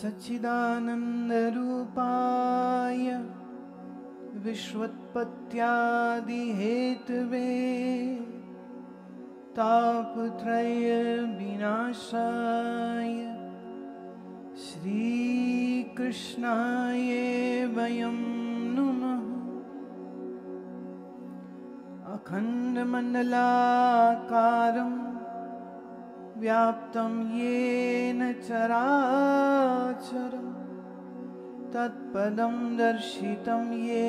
सच्चिदानन्दरूपाय विश्व पत्यादिहेतवे तापुत्रयविनाशाय श्रीकृष्णाय वयं नुमः अखण्डमण्डलाकारं व्याप्तं येन चराचरं तत्पदं दर्शितं ये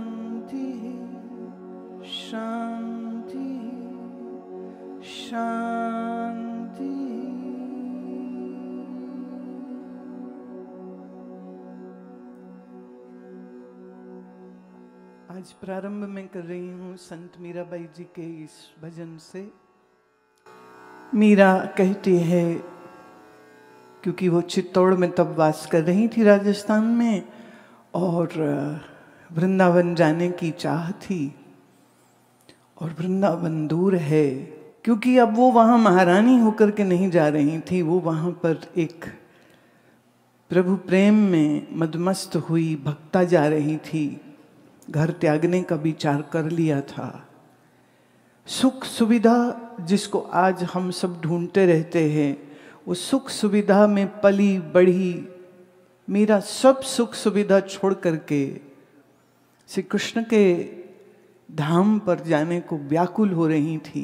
आज प्रारंभ में कर रही हूँ संत मीराबाई जी के इस भजन से मीरा कहती है क्योंकि वो चित्तौड़ में तब वास कर रही थी राजस्थान में और वृंदावन जाने की चाह थी और वृंदावन दूर है क्योंकि अब वो वहाँ महारानी होकर के नहीं जा रही थी वो वहाँ पर एक प्रभु प्रेम में मदमस्त हुई भक्ता जा रही थी घर त्यागने का विचार कर लिया था सुख सुविधा जिसको आज हम सब ढूंढते रहते हैं वो सुख सुविधा में पली बढ़ी मेरा सब सुख सुविधा छोड़ करके श्री कृष्ण के धाम पर जाने को व्याकुल हो रही थी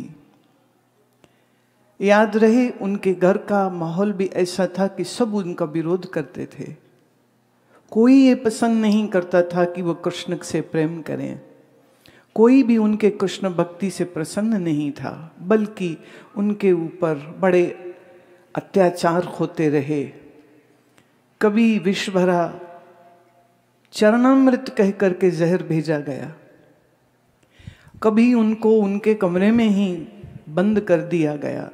याद रहे उनके घर का माहौल भी ऐसा था कि सब उनका विरोध करते थे कोई ये पसंद नहीं करता था कि वो कृष्ण से प्रेम करें कोई भी उनके कृष्ण भक्ति से प्रसन्न नहीं था बल्कि उनके ऊपर बड़े अत्याचार होते रहे कभी विश्वभरा चरणामृत कह करके जहर भेजा गया कभी उनको उनके कमरे में ही बंद कर दिया गया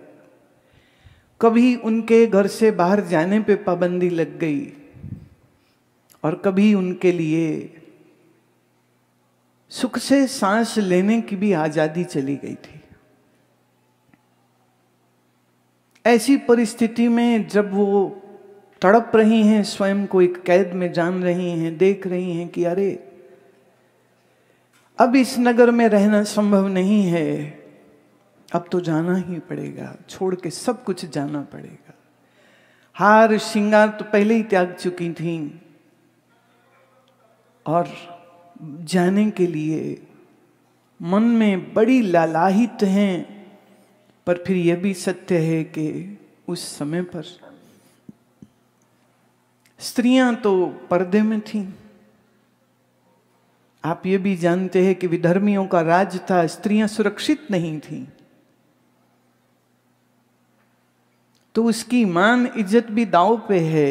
कभी उनके घर से बाहर जाने पे पाबंदी लग गई और कभी उनके लिए सुख से सांस लेने की भी आजादी चली गई थी ऐसी परिस्थिति में जब वो तड़प रही हैं स्वयं को एक कैद में जान रही हैं देख रही हैं कि अरे अब इस नगर में रहना संभव नहीं है अब तो जाना ही पड़ेगा छोड़ के सब कुछ जाना पड़ेगा हार श्रृंगार तो पहले ही त्याग चुकी थीं और जाने के लिए मन में बड़ी लालाहित हैं पर फिर यह भी सत्य है कि उस समय पर स्त्रियां तो पर्दे में थीं आप ये भी जानते हैं कि विधर्मियों का राज था स्त्रियां सुरक्षित नहीं थीं तो उसकी मान इज्जत भी दाव पे है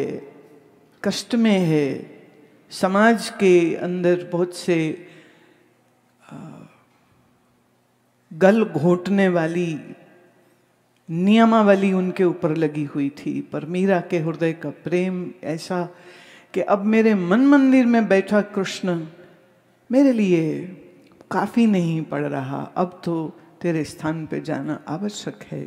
कष्ट में है समाज के अंदर बहुत से गल घोटने वाली नियमावली उनके ऊपर लगी हुई थी पर मीरा के हृदय का प्रेम ऐसा कि अब मेरे मन मंदिर में बैठा कृष्ण मेरे लिए काफ़ी नहीं पड़ रहा अब तो तेरे स्थान पे जाना आवश्यक है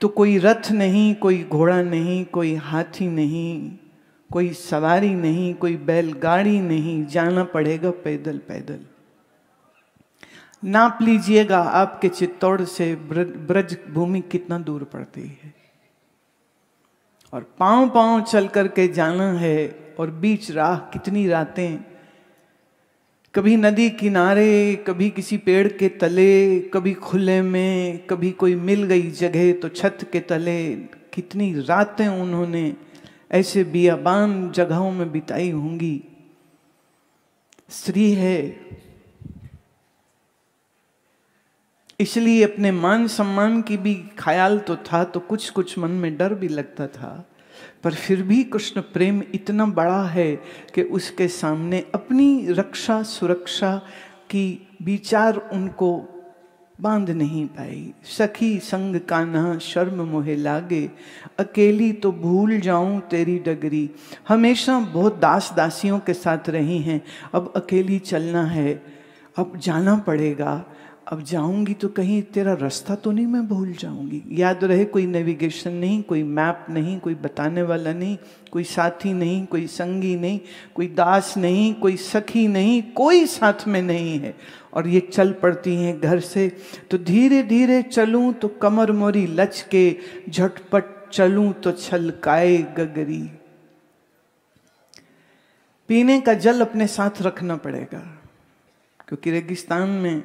तो कोई रथ नहीं कोई घोड़ा नहीं कोई हाथी नहीं कोई सवारी नहीं कोई बैलगाड़ी नहीं जाना पड़ेगा पैदल पैदल नाप लीजिएगा आपके चित्तौड़ से ब्रज भूमि कितना दूर पड़ती है और पांव पांव चल करके जाना है और बीच राह कितनी रातें कभी नदी किनारे कभी किसी पेड़ के तले कभी खुले में कभी कोई मिल गई जगह तो छत के तले कितनी रातें उन्होंने ऐसे बियाबान जगहों में बिताई होंगी स्त्री है इसलिए अपने मान सम्मान की भी ख्याल तो था तो कुछ कुछ मन में डर भी लगता था पर फिर भी कृष्ण प्रेम इतना बड़ा है कि उसके सामने अपनी रक्षा सुरक्षा की विचार उनको बांध नहीं पाई सखी संग काना शर्म मोहे लागे अकेली तो भूल जाऊं तेरी डगरी हमेशा बहुत दास दासियों के साथ रही हैं अब अकेली चलना है अब जाना पड़ेगा अब जाऊंगी तो कहीं तेरा रास्ता तो नहीं मैं भूल जाऊंगी याद रहे कोई नेविगेशन नहीं कोई मैप नहीं कोई बताने वाला नहीं कोई साथी नहीं कोई संगी नहीं कोई दास नहीं कोई सखी नहीं कोई साथ में नहीं है और ये चल पड़ती हैं घर से तो धीरे धीरे चलूं तो कमर मोरी लच के झटपट चलूं तो छलकाए गगरी पीने का जल अपने साथ रखना पड़ेगा क्योंकि रेगिस्तान में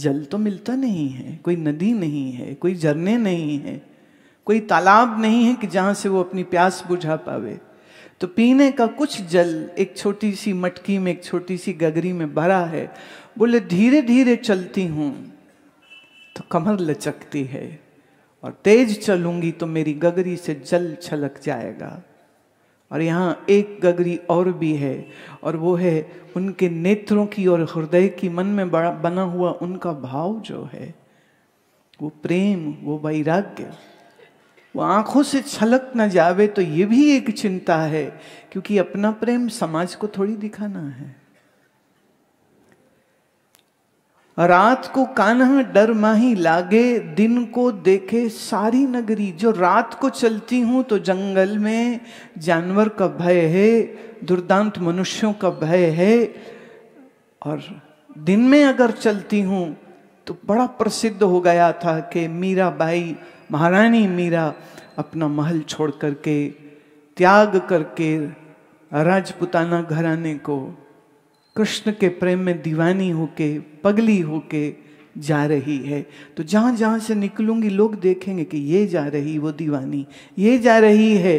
जल तो मिलता नहीं है कोई नदी नहीं है कोई झरने नहीं है कोई तालाब नहीं है कि जहाँ से वो अपनी प्यास बुझा पावे तो पीने का कुछ जल एक छोटी सी मटकी में एक छोटी सी गगरी में भरा है बोले धीरे धीरे चलती हूँ तो कमर लचकती है और तेज चलूंगी तो मेरी गगरी से जल छलक जाएगा और यहाँ एक गगरी और भी है और वो है उनके नेत्रों की और हृदय की मन में बड़ा बना हुआ उनका भाव जो है वो प्रेम वो वैराग्य वो आंखों से छलक न जावे तो ये भी एक चिंता है क्योंकि अपना प्रेम समाज को थोड़ी दिखाना है रात को कान्हा डर माही लागे दिन को देखे सारी नगरी जो रात को चलती हूँ तो जंगल में जानवर का भय है दुर्दांत मनुष्यों का भय है और दिन में अगर चलती हूँ तो बड़ा प्रसिद्ध हो गया था कि मीरा बाई महारानी मीरा अपना महल छोड़ करके त्याग करके राजपुताना घराने को कृष्ण के प्रेम में दीवानी होके पगली होके जा रही है तो जहाँ जहाँ से निकलूंगी लोग देखेंगे कि ये जा रही वो दीवानी ये जा रही है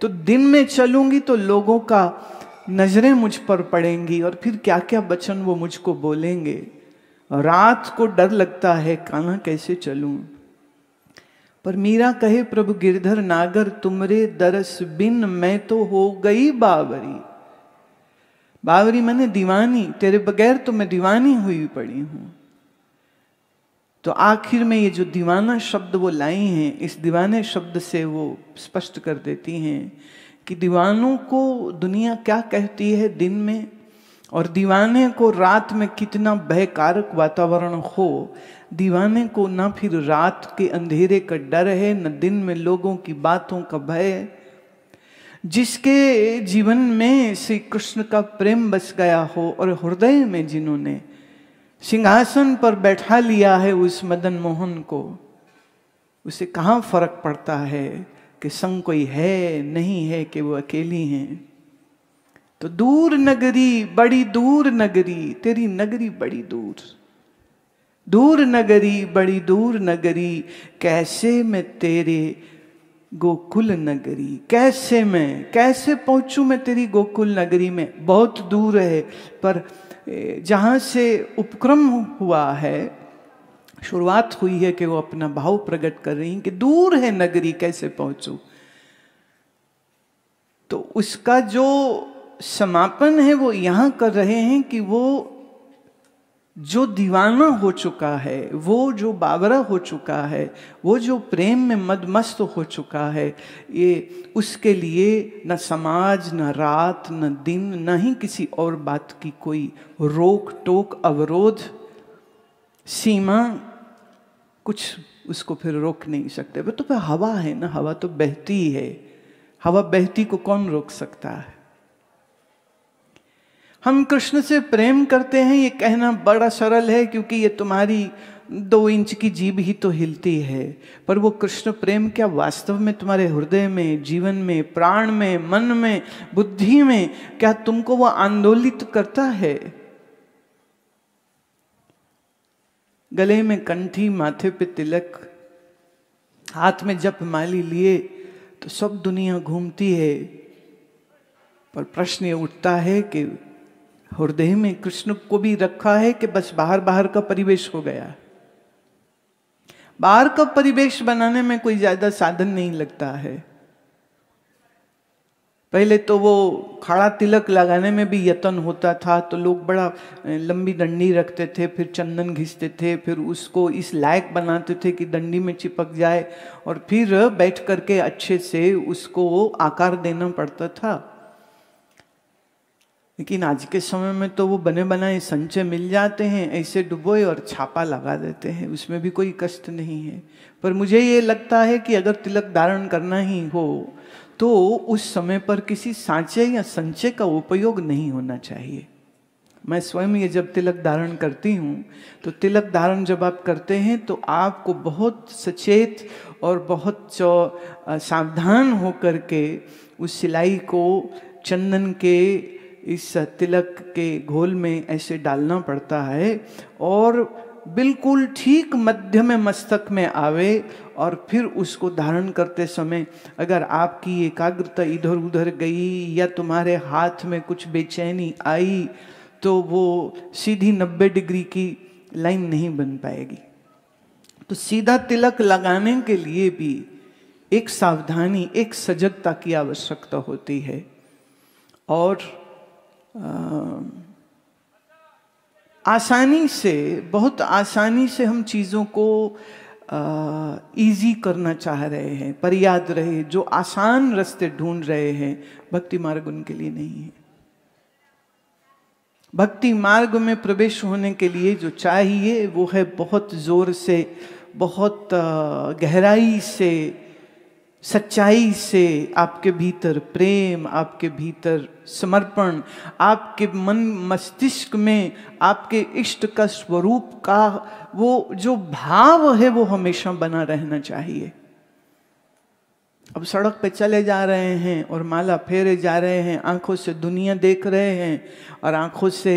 तो दिन में चलूंगी तो लोगों का नज़रें मुझ पर पड़ेंगी और फिर क्या क्या बचन वो मुझको बोलेंगे रात को डर लगता है कहा कैसे चलूं पर मीरा कहे प्रभु गिरधर नागर तुमरे दरस बिन मैं तो हो गई बावरी बावरी मैंने दीवानी तेरे बगैर तो मैं दीवानी हुई पड़ी हूँ तो आखिर में ये जो दीवाना शब्द वो लाई हैं इस दीवाने शब्द से वो स्पष्ट कर देती हैं कि दीवानों को दुनिया क्या कहती है दिन में और दीवाने को रात में कितना भयकारक वातावरण हो दीवाने को ना फिर रात के अंधेरे का डर है न दिन में लोगों की बातों का भय जिसके जीवन में श्री कृष्ण का प्रेम बस गया हो और हृदय में जिन्होंने सिंहासन पर बैठा लिया है उस मदन मोहन को उसे कहाँ फर्क पड़ता है कि संग कोई है नहीं है कि वो अकेली हैं तो दूर नगरी बड़ी दूर नगरी तेरी नगरी बड़ी दूर दूर नगरी बड़ी दूर नगरी कैसे मैं तेरे गोकुल नगरी कैसे मैं कैसे पहुंचूं मैं तेरी गोकुल नगरी में बहुत दूर है पर जहाँ से उपक्रम हुआ है शुरुआत हुई है कि वो अपना भाव प्रकट कर रही कि दूर है नगरी कैसे पहुंचू तो उसका जो समापन है वो यहाँ कर रहे हैं कि वो जो दीवाना हो चुका है वो जो बावरा हो चुका है वो जो प्रेम में मदमस्त हो चुका है ये उसके लिए न समाज न रात न दिन न ही किसी और बात की कोई रोक टोक अवरोध सीमा कुछ उसको फिर रोक नहीं सकते वो तो फिर हवा है ना हवा तो बहती है हवा बहती को कौन रोक सकता है हम कृष्ण से प्रेम करते हैं ये कहना बड़ा सरल है क्योंकि ये तुम्हारी दो इंच की जीभ ही तो हिलती है पर वो कृष्ण प्रेम क्या वास्तव में तुम्हारे हृदय में जीवन में प्राण में मन में बुद्धि में क्या तुमको वो आंदोलित करता है गले में कंठी माथे पे तिलक हाथ में जप माली लिए तो सब दुनिया घूमती है पर प्रश्न ये उठता है कि हृदय में कृष्ण को भी रखा है कि बस बाहर बाहर का परिवेश हो गया बाहर का परिवेश बनाने में कोई ज्यादा साधन नहीं लगता है पहले तो वो खड़ा तिलक लगाने में भी यत्न होता था तो लोग बड़ा लंबी डंडी रखते थे फिर चंदन घिसते थे फिर उसको इस लायक बनाते थे कि डंडी में चिपक जाए और फिर बैठ करके अच्छे से उसको आकार देना पड़ता था लेकिन आज के समय में तो वो बने बनाए संचय मिल जाते हैं ऐसे डुबोए और छापा लगा देते हैं उसमें भी कोई कष्ट नहीं है पर मुझे ये लगता है कि अगर तिलक धारण करना ही हो तो उस समय पर किसी सांचे या संचय का उपयोग नहीं होना चाहिए मैं स्वयं ये जब तिलक धारण करती हूँ तो तिलक धारण जब आप करते हैं तो आपको बहुत सचेत और बहुत सावधान होकर के उस सिलाई को चंदन के इस तिलक के घोल में ऐसे डालना पड़ता है और बिल्कुल ठीक मध्य में मस्तक में आवे और फिर उसको धारण करते समय अगर आपकी एकाग्रता इधर उधर गई या तुम्हारे हाथ में कुछ बेचैनी आई तो वो सीधी नब्बे डिग्री की लाइन नहीं बन पाएगी तो सीधा तिलक लगाने के लिए भी एक सावधानी एक सजगता की आवश्यकता होती है और आसानी से बहुत आसानी से हम चीज़ों को इजी करना चाह रहे हैं पर याद रहे जो आसान रास्ते ढूंढ रहे हैं भक्ति मार्ग उनके लिए नहीं है भक्ति मार्ग में प्रवेश होने के लिए जो चाहिए वो है बहुत जोर से बहुत गहराई से सच्चाई से आपके भीतर प्रेम आपके भीतर समर्पण आपके मन मस्तिष्क में आपके इष्ट का स्वरूप का वो जो भाव है वो हमेशा बना रहना चाहिए अब सड़क पे चले जा रहे हैं और माला फेरे जा रहे हैं आंखों से दुनिया देख रहे हैं और आंखों से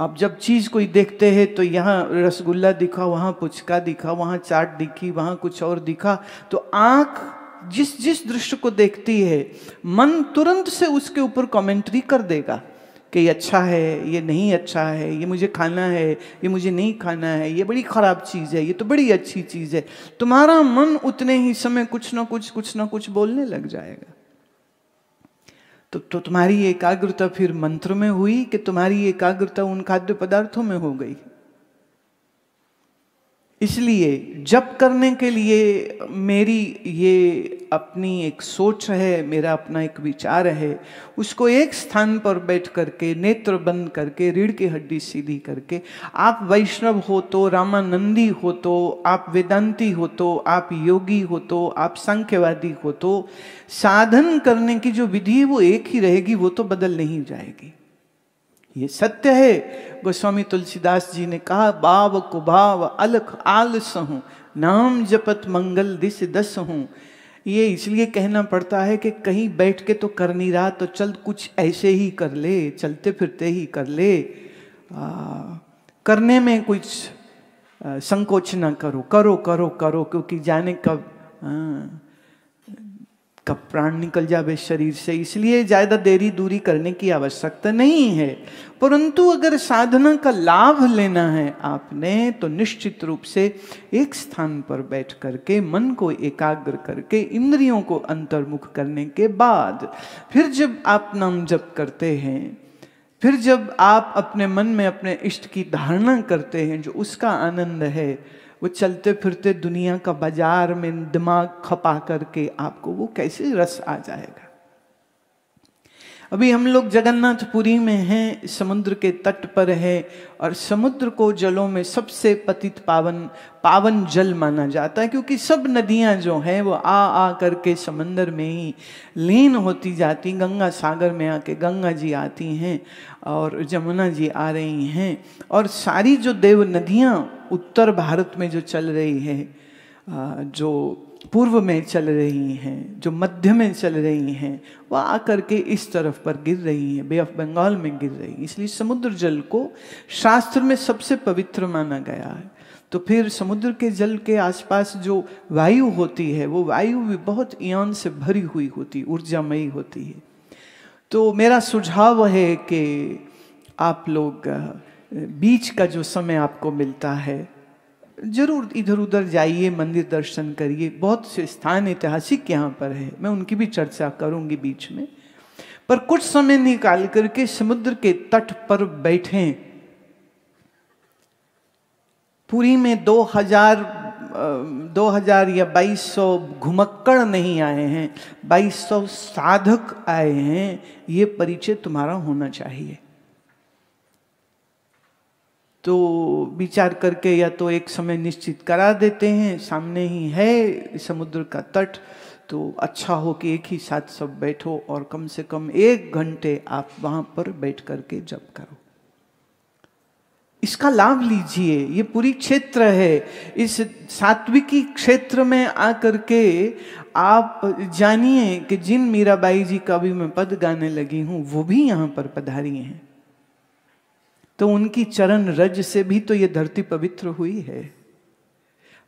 आप जब चीज़ कोई देखते हैं तो यहाँ रसगुल्ला दिखा वहाँ पुचका दिखा वहाँ चाट दिखी वहाँ कुछ और दिखा तो आँख जिस जिस दृश्य को देखती है मन तुरंत से उसके ऊपर कमेंट्री कर देगा कि ये अच्छा है ये नहीं अच्छा है ये मुझे खाना है ये मुझे नहीं खाना है ये बड़ी ख़राब चीज़ है ये तो बड़ी अच्छी चीज़ है तुम्हारा मन उतने ही समय कुछ ना कुछ कुछ ना कुछ बोलने लग जाएगा तो, तो तुम्हारी एकाग्रता फिर मंत्र में हुई कि तुम्हारी एकाग्रता उन खाद्य पदार्थों में हो गई इसलिए जब करने के लिए मेरी ये अपनी एक सोच है मेरा अपना एक विचार है उसको एक स्थान पर बैठ करके नेत्र बंद करके रीढ़ की हड्डी सीधी करके आप वैष्णव हो तो रामानंदी हो तो आप वेदांती हो तो आप योगी हो तो आप सांख्यवादी हो तो साधन करने की जो विधि है वो एक ही रहेगी वो तो बदल नहीं जाएगी ये सत्य है गोस्वामी तुलसीदास जी ने कहा बाव कुभाव अलख आलस हूँ नाम जपत मंगल दिस दस हूँ ये इसलिए कहना पड़ता है कि कहीं बैठ के तो कर नहीं रहा तो चल कुछ ऐसे ही कर ले चलते फिरते ही कर ले आ, करने में कुछ संकोच ना करो करो करो करो क्योंकि जाने कब आ, हाँ। का प्राण निकल जावे शरीर से इसलिए ज़्यादा देरी दूरी करने की आवश्यकता नहीं है परंतु अगर साधना का लाभ लेना है आपने तो निश्चित रूप से एक स्थान पर बैठ करके मन को एकाग्र करके इंद्रियों को अंतर्मुख करने के बाद फिर जब आप नाम जप करते हैं फिर जब आप अपने मन में अपने इष्ट की धारणा करते हैं जो उसका आनंद है वो चलते फिरते दुनिया का बाजार में दिमाग खपा करके आपको वो कैसे रस आ जाएगा अभी हम लोग जगन्नाथपुरी में हैं समुद्र के तट पर है और समुद्र को जलों में सबसे पतित पावन पावन जल माना जाता है क्योंकि सब नदियां जो हैं वो आ आ करके समंदर में ही लीन होती जाती गंगा सागर में आके गंगा जी आती हैं और जमुना जी आ रही हैं और सारी जो देव नदियाँ उत्तर भारत में जो चल रही है जो पूर्व में चल रही हैं जो मध्य में चल रही हैं वह आकर के इस तरफ पर गिर रही हैं बे ऑफ बंगाल में गिर रही इसलिए समुद्र जल को शास्त्र में सबसे पवित्र माना गया है तो फिर समुद्र के जल के आसपास जो वायु होती है वो वायु भी बहुत ईन से भरी हुई होती है ऊर्जामयी होती है तो मेरा सुझाव है कि आप लोग बीच का जो समय आपको मिलता है जरूर इधर उधर जाइए मंदिर दर्शन करिए बहुत से स्थान ऐतिहासिक यहाँ पर है मैं उनकी भी चर्चा करूँगी बीच में पर कुछ समय निकाल करके समुद्र के तट पर बैठे पूरी में 2000 2000 या 2200 घुमक्कड़ नहीं आए हैं 2200 साधक आए हैं ये परिचय तुम्हारा होना चाहिए तो विचार करके या तो एक समय निश्चित करा देते हैं सामने ही है समुद्र का तट तो अच्छा हो कि एक ही साथ सब बैठो और कम से कम एक घंटे आप वहां पर बैठ करके जप करो इसका लाभ लीजिए ये पूरी क्षेत्र है इस सात्विकी क्षेत्र में आकर के आप जानिए कि जिन मीराबाई जी का भी मैं पद गाने लगी हूँ वो भी यहाँ पर पधारी हैं तो उनकी चरण रज से भी तो ये धरती पवित्र हुई है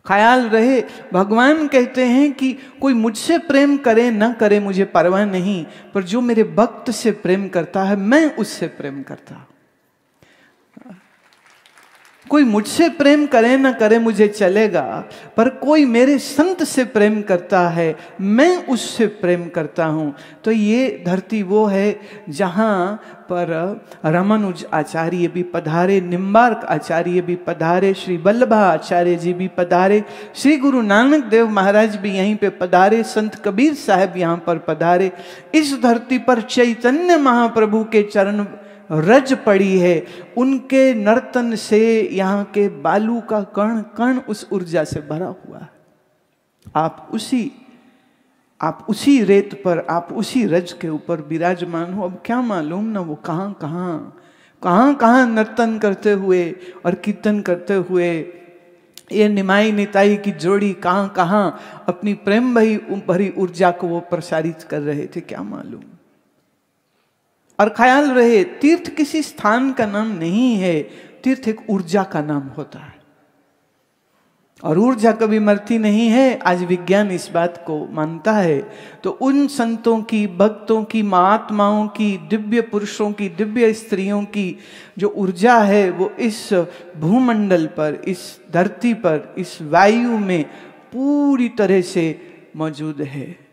ख्याल रहे भगवान कहते हैं कि कोई मुझसे प्रेम करे ना करे मुझे परवाह नहीं पर जो मेरे भक्त से प्रेम करता है मैं उससे प्रेम करता हूं कोई मुझसे प्रेम करे ना करे मुझे चलेगा पर कोई मेरे संत से प्रेम करता है मैं उससे प्रेम करता हूँ तो ये धरती वो है जहाँ पर रमनुज आचार्य भी पधारे निम्बार्क आचार्य भी पधारे श्री वल्लभा आचार्य जी भी पधारे श्री गुरु नानक देव महाराज भी यहीं पे पधारे संत कबीर साहब यहाँ पर पधारे इस धरती पर चैतन्य महाप्रभु के चरण रज पड़ी है उनके नर्तन से यहाँ के बालू का कण कण उस ऊर्जा से भरा हुआ है आप उसी आप उसी रेत पर आप उसी रज के ऊपर विराजमान हो अब क्या मालूम ना वो कहाँ कहाँ कहाँ कहाँ नर्तन करते हुए और कीर्तन करते हुए ये निमाई निताई की जोड़ी कहाँ कहाँ अपनी प्रेम भरी ऊर्जा को वो प्रसारित कर रहे थे क्या मालूम और ख्याल रहे तीर्थ किसी स्थान का नाम नहीं है तीर्थ एक ऊर्जा का नाम होता है और ऊर्जा कभी मरती नहीं है आज विज्ञान इस बात को मानता है तो उन संतों की भक्तों की महात्माओं की दिव्य पुरुषों की दिव्य स्त्रियों की जो ऊर्जा है वो इस भूमंडल पर इस धरती पर इस वायु में पूरी तरह से मौजूद है